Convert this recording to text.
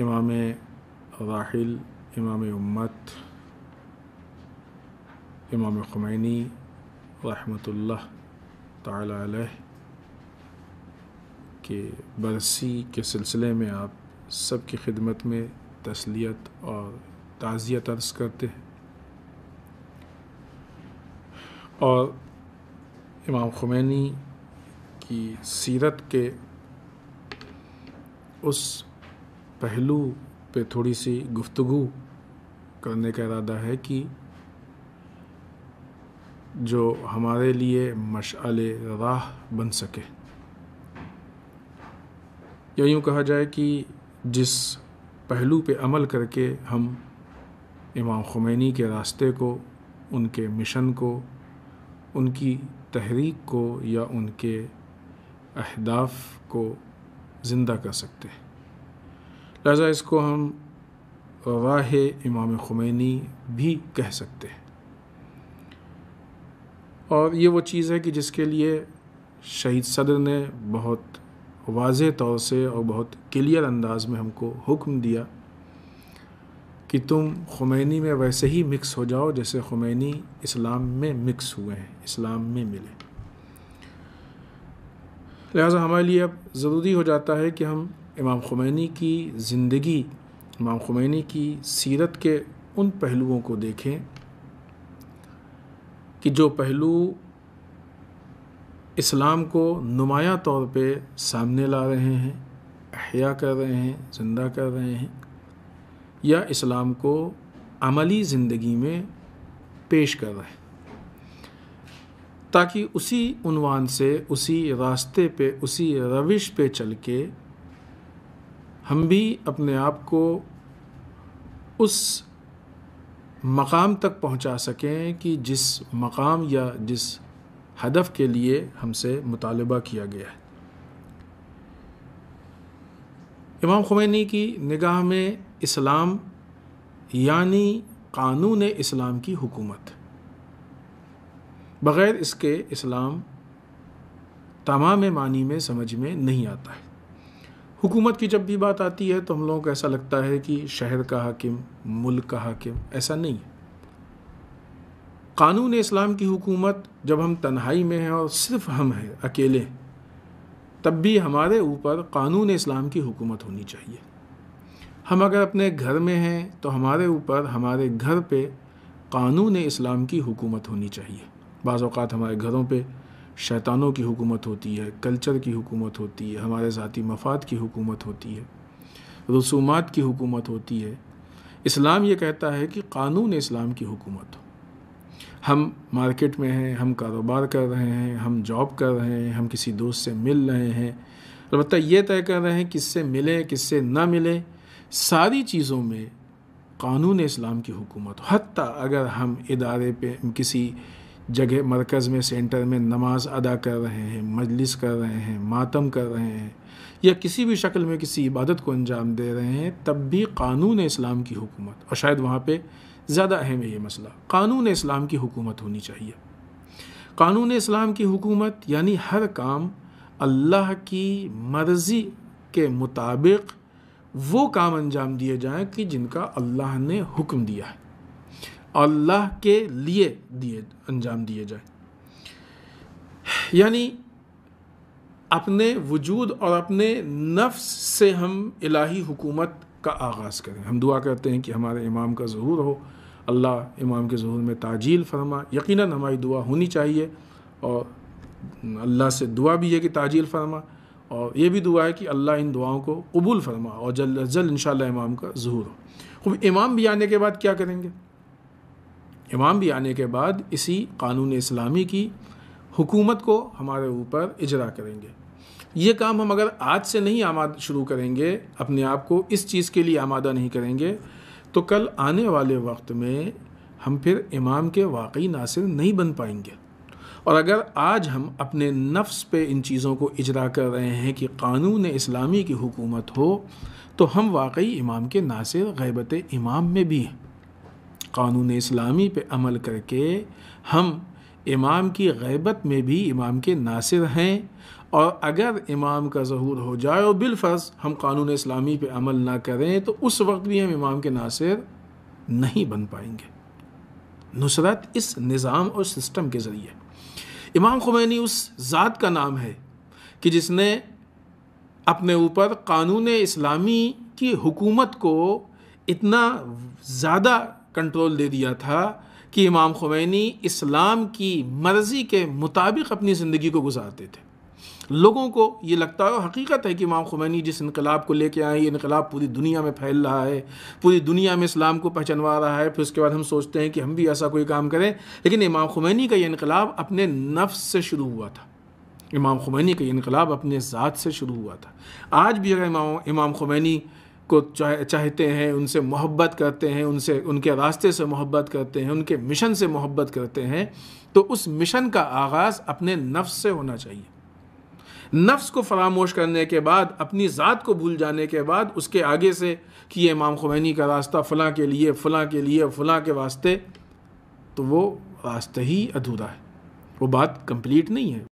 इमाम राहिल इमाम उम्मत इमाम खुमैनी रहमतुल्लाह ताला के बरसी के सिलसिले में आप सबकी खिदमत में तसलियत और ताज़ियत अर्ज करते हैं और इमाम खुमैनी की सीरत के उस पहलू पे थोड़ी सी गुफ्तगु करने का इरादा है कि जो हमारे लिए मशाल राह बन सके या यूँ कहा जाए कि जिस पहलू पे अमल करके हम इमाम खुमैनी के रास्ते को उनके मिशन को उनकी तहरीक को या उनके अहदाफ को ज़िंदा कर सकते हैं लिहाजा इसको हम वाह इमाम खुमैनी भी कह सकते हैं और ये वो चीज़ है कि जिसके लिए शहीद सदर ने बहुत वाज तौर से और बहुत क्लियर अंदाज में हमको हुक्म दिया कि तुम खुमैनी में वैसे ही मिक्स हो जाओ जैसे खुमैनी इस्लाम में मिक्स हुए हैं इस्लाम में मिले लिहाजा हमारे लिए अब ज़रूरी हो जाता है कि हम इमाम खुमैनी की ज़िंदगी इमाम खुमैनी की सीरत के उन पहलुओं को देखें कि जो पहलू इस्लाम को नुमाया तौर पे सामने ला रहे हैं अहिया कर रहे हैं ज़िंदा कर रहे हैं या इस्लाम को अमली ज़िंदगी में पेश कर रहे हैं ताकि उसी उनवान से उसी रास्ते पे उसी रविश पे चल के हम भी अपने आप को उस मकाम तक पहुंचा सकें कि जिस मकाम या जिस हदफ के लिए हमसे मुतालबा किया गया है इमाम खुमैनी की निगाह में इस्लाम यानी कानून इस्लाम की हुकूमत बग़ैर इसके इस्लाम तमाम मानी में समझ में नहीं आता है हुकूमत की जब भी बात आती है तो हम लोगों को ऐसा लगता है कि शहर का हाकिम मुल्क का हाकिम ऐसा नहीं है कानून इस्लाम की हुकूमत जब हम तन्हाई में हैं और सिर्फ हम हैं अकेले तब भी हमारे ऊपर कानून इस्लाम की हुकूमत होनी चाहिए हम अगर अपने घर में हैं तो हमारे ऊपर हमारे घर पे कानून इस्लाम की हुकूमत होनी चाहिए बाज़ात हमारे घरों पे शैतानों की हुकूमत होती है कल्चर की हुकूमत होती है हमारे ज़ाती मफाद की हुकूमत होती है रसूमात की हुकूमत होती है इस्लाम ये कहता है कि कानून इस्लाम की हुकूमत हो हम मार्केट में हैं हम कारोबार कर रहे हैं हम जॉब कर रहे हैं हम किसी दोस्त से मिल रहे हैं अलबत्त ये तय कर रहे हैं किससे मिलें किससे ना मिलें सारी चीज़ों में कानून इस्लाम की हुकूमत हो हती अगर हम इदारे पे किसी जगह मरकज़ में सेंटर में नमाज अदा कर रहे हैं मजलिस कर रहे हैं मातम कर रहे हैं या किसी भी शक्ल में किसी इबादत को अंजाम दे रहे हैं तब भी कानून इस्लाम की हुकूमत और शायद वहाँ पर ज़्यादा अहम है ये मसला कानून इस्लाम की हुकूमत होनी चाहिए कानून इस्लाम की हुकूमत यानी हर काम अल्लाह की मर्ज़ी के मुताबिक वो काम अंजाम दिए जाएँ कि जिनका अल्लाह ने हुक्म दिया है अल्लाह के लिए दिए अंजाम दिए जाए यानी अपने वजूद और अपने नफ्स से हम इलाही हुकूमत का आगाज़ करें हम दुआ करते हैं कि हमारे इमाम का ज़हूर हो अल्लाह इमाम के ज़हूर में ताजील फरमा यकीन हमारी दुआ होनी चाहिए और अल्लाह से दुआ भी है कि ताजील फरमा और ये भी दुआ है कि अल्लाह इन दुआओं को कबूल फरमा और जल्द अज जल्द इन इमाम का ज़हूर हो खूब इमाम भी आने के बाद क्या करेंगे इमाम भी आने के बाद इसी कानून इस्लामी की हुकूमत को हमारे ऊपर इजरा करेंगे ये काम हम अगर आज से नहीं आमाद शुरू करेंगे अपने आप को इस चीज़ के लिए आमादा नहीं करेंगे तो कल आने वाले वक्त में हम फिर इमाम के वाकई नासिर नहीं बन पाएंगे और अगर आज हम अपने नफ्स पे इन चीज़ों को इजरा कर रहे हैं कि कानून इस्लामी की हुकूमत हो तो हम वाकई इमाम के नासिर गैबत इमाम में भी हैं कानून इस्लामी पे अमल करके हम इमाम की गैबत में भी इमाम के नासिर हैं और अगर इमाम का जहूर हो जाए और बिलफर्ज हम कानून इस्लामी पे अमल ना करें तो उस वक्त भी हम इमाम के नासिर नहीं बन पाएंगे नुसरत इस निज़ाम और सिस्टम के ज़रिए इमाम खुमैनी उस ज़ात का नाम है कि जिसने अपने ऊपर कानून इस्लामी की हुकूमत को इतना ज़्यादा कंट्रोल दे दिया था कि इमाम खुमैनी इस्लाम की मर्ज़ी के मुताबिक अपनी ज़िंदगी को गुजारते थे लोगों को ये लगता है और हकीकत है कि इमाम खुमैनी जिस इनकलाब को लेके आए ये इनकलाब पूरी दुनिया में फैल रहा है पूरी दुनिया में इस्लाम को पहचानवा रहा है फिर उसके बाद हम सोचते हैं कि हम भी ऐसा कोई काम करें लेकिन इमाम खुमैनी का यह इनकलाब अपने नफ्स से शुरू हुआ था इमाम खुमैनी का यह इनकलाब अपने ज़ात से शुरू हुआ था आज भी अगर इमाम इमाम खुमैनी को चाह, चाहते हैं उनसे मोहब्बत करते हैं उनसे उनके रास्ते से मोहब्बत करते हैं उनके मिशन से मोहब्बत करते हैं तो उस मिशन का आगाज़ अपने नफ्स से होना चाहिए नफ्स को फरामोश करने के बाद अपनी ज़ात को भूल जाने के बाद उसके आगे से कि ये इमाम खुमैनी का रास्ता फ़लाँ के लिए फ़लाँ के लिए फ़लाँ के वास्ते तो वो रास्ते ही अधूरा है वो बात कंप्लीट नहीं है